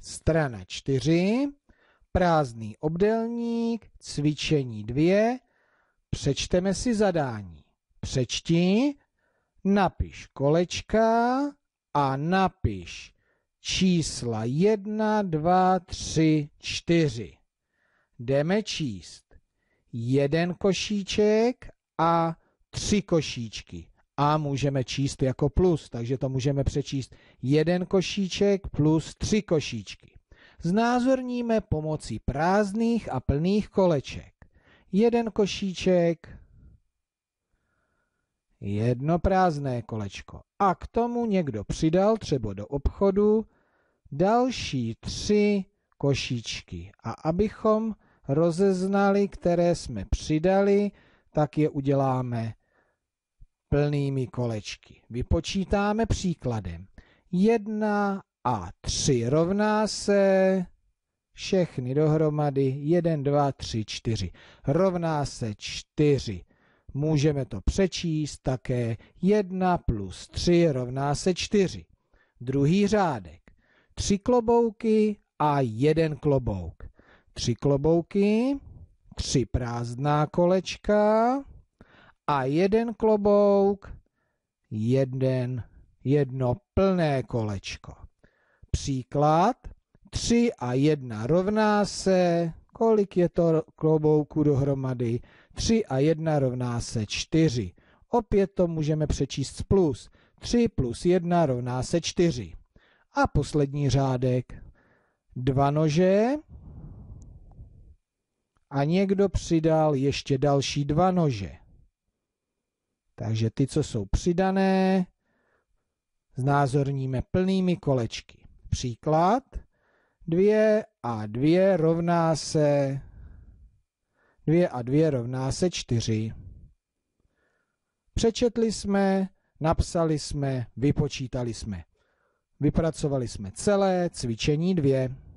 Strana 4, prázdný obdelník, cvičení 2, přečteme si zadání. Přečti, napiš kolečka a napiš čísla 1, 2, 3, 4. Jdeme číst jeden košíček a tři košíčky a můžeme číst jako plus, takže to můžeme přečíst jeden košíček plus tři košíčky. Znázorníme pomocí prázdných a plných koleček. Jeden košíček, jedno prázdné kolečko. A k tomu někdo přidal třeba do obchodu další tři košíčky. A abychom rozeznali, které jsme přidali, tak je uděláme plnými kolečky. Vypočítáme příkladem. 1 a 3 rovná se všechny dohromady 1, 2, 3, 4. Rovná se 4. Můžeme to přečíst také 1 plus 3 rovná se 4. Druhý řádek. 3 klobouky a 1 klobouk. 3 klobouky, 3 prázdná kolečka, a jeden klobouk, jeden, jedno plné kolečko. Příklad 3 a 1 rovná se, kolik je to klobouků dohromady? 3 a 1 rovná se 4. Opět to můžeme přečíst z plus. 3 plus 1 rovná se 4. A poslední řádek. Dva nože a někdo přidal ještě další dva nože. Takže ty, co jsou přidané, znázorníme plnými kolečky. Příklad. 2 a 2 rovná se 2 a 2 rovná se 4. Přečetli jsme, napsali jsme, vypočítali jsme. Vypracovali jsme celé cvičení 2.